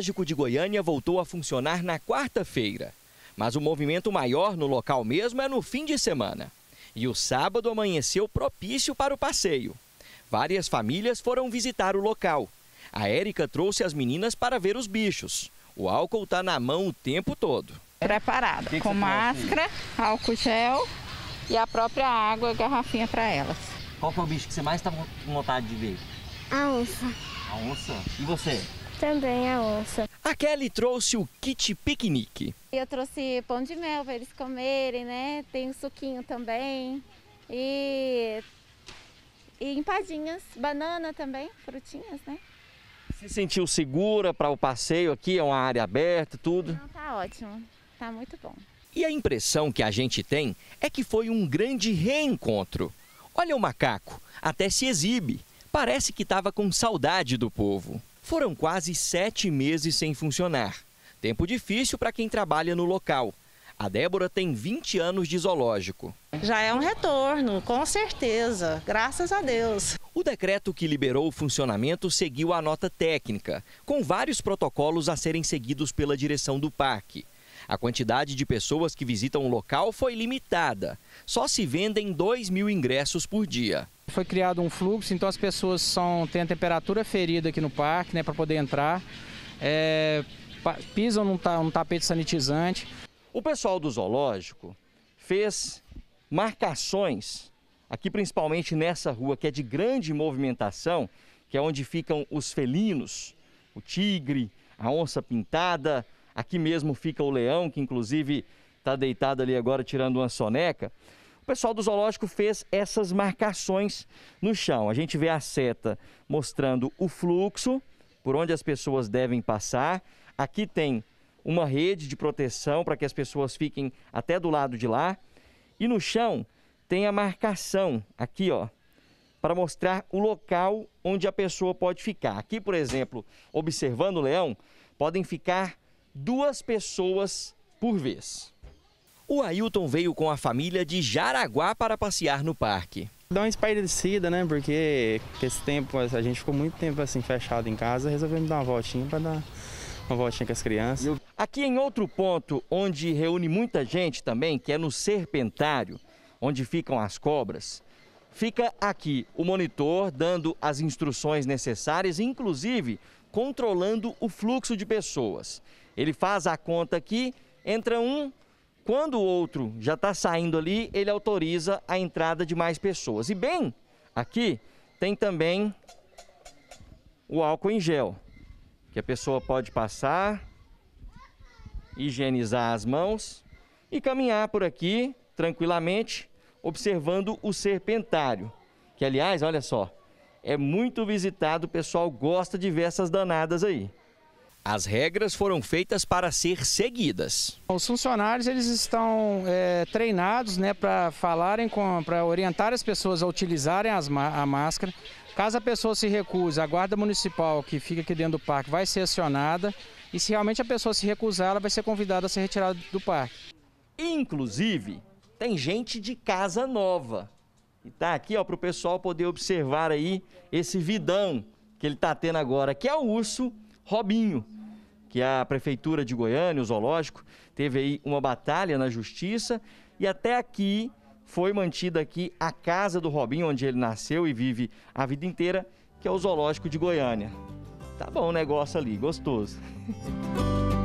zoológico de Goiânia voltou a funcionar na quarta-feira. Mas o movimento maior no local mesmo é no fim de semana. E o sábado amanheceu propício para o passeio. Várias famílias foram visitar o local. A Érica trouxe as meninas para ver os bichos. O álcool está na mão o tempo todo. Preparada, que que com máscara, álcool gel e a própria água e garrafinha para elas. Qual foi é o bicho que você mais está com vontade de ver? A onça. A onça? E você? também a onça. A Kelly trouxe o kit piquenique. Eu trouxe pão de mel para eles comerem, né? Tem um suquinho também. E, e empadinhas, banana também, frutinhas, né? Se sentiu segura para o passeio aqui? É uma área aberta, tudo? Não, tá ótimo. Tá muito bom. E a impressão que a gente tem é que foi um grande reencontro. Olha o macaco, até se exibe. Parece que estava com saudade do povo. Foram quase sete meses sem funcionar. Tempo difícil para quem trabalha no local. A Débora tem 20 anos de zoológico. Já é um retorno, com certeza, graças a Deus. O decreto que liberou o funcionamento seguiu a nota técnica, com vários protocolos a serem seguidos pela direção do parque. A quantidade de pessoas que visitam o local foi limitada. Só se vendem 2 mil ingressos por dia. Foi criado um fluxo, então as pessoas são, têm a temperatura ferida aqui no parque, né, para poder entrar. É, pisam num, num tapete sanitizante. O pessoal do zoológico fez marcações aqui principalmente nessa rua que é de grande movimentação, que é onde ficam os felinos, o tigre, a onça pintada, aqui mesmo fica o leão, que inclusive está deitado ali agora tirando uma soneca pessoal do zoológico fez essas marcações no chão. A gente vê a seta mostrando o fluxo, por onde as pessoas devem passar. Aqui tem uma rede de proteção para que as pessoas fiquem até do lado de lá. E no chão tem a marcação aqui, ó, para mostrar o local onde a pessoa pode ficar. Aqui, por exemplo, observando o leão, podem ficar duas pessoas por vez o Ailton veio com a família de Jaraguá para passear no parque. Dá uma espairecida, né? Porque esse tempo, a gente ficou muito tempo assim fechado em casa, resolvemos dar uma voltinha para dar uma voltinha com as crianças. Aqui em outro ponto onde reúne muita gente também, que é no Serpentário, onde ficam as cobras, fica aqui o monitor dando as instruções necessárias, inclusive controlando o fluxo de pessoas. Ele faz a conta aqui, entra um, quando o outro já está saindo ali, ele autoriza a entrada de mais pessoas. E bem, aqui tem também o álcool em gel, que a pessoa pode passar, higienizar as mãos e caminhar por aqui tranquilamente, observando o serpentário. Que, aliás, olha só, é muito visitado, o pessoal gosta de ver essas danadas aí. As regras foram feitas para ser seguidas. Os funcionários eles estão é, treinados né, para falarem, para orientar as pessoas a utilizarem as, a máscara. Caso a pessoa se recuse, a guarda municipal que fica aqui dentro do parque vai ser acionada e se realmente a pessoa se recusar, ela vai ser convidada a ser retirada do parque. Inclusive, tem gente de casa nova. E tá aqui ó para o pessoal poder observar aí esse vidão que ele está tendo agora, que é o urso Robinho, que é a Prefeitura de Goiânia, o zoológico, teve aí uma batalha na justiça e até aqui foi mantida aqui a casa do Robinho, onde ele nasceu e vive a vida inteira, que é o zoológico de Goiânia. Tá bom o negócio ali, gostoso.